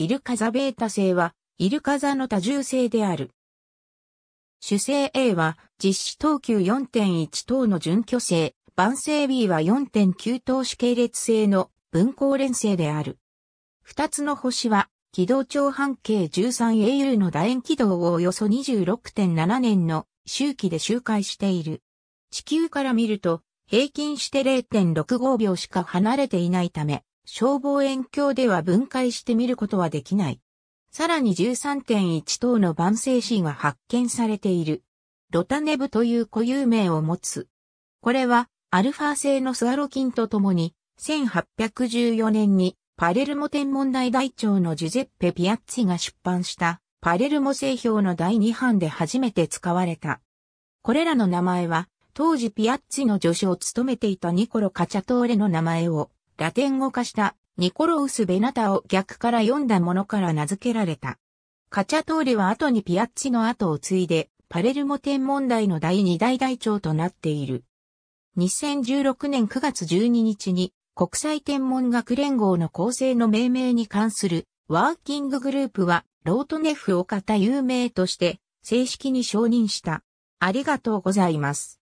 イルカザベータ星は、イルカザの多重星である。主星 A は、実施等級4.1等の準拠星、晩星 B は4.9等種系列星の分光連星である。二つの星は、軌道長半径 13AU の楕円軌道をおよそ26.7年の周期で周回している。地球から見ると、平均して0.65秒しか離れていないため、消防遠鏡では分解してみることはできない。さらに13.1等の晩成子が発見されている。ロタネブという固有名を持つ。これは、アルファ製のスワロキとともに、1814年にパレルモ天文台大長のジュゼッペ・ピアッツィが出版したパレルモ製表の第2版で初めて使われた。これらの名前は、当時ピアッツィの助手を務めていたニコロ・カチャトーレの名前をラテン語化したニコロウス・ベナタを逆から読んだものから名付けられた。カチャトーレは後にピアッチの後を継いで、パレルモ天文台の第2代台長となっている。2016年9月12日に国際天文学連合の構成の命名に関するワーキンググループはロートネフを方有名として正式に承認した。ありがとうございます。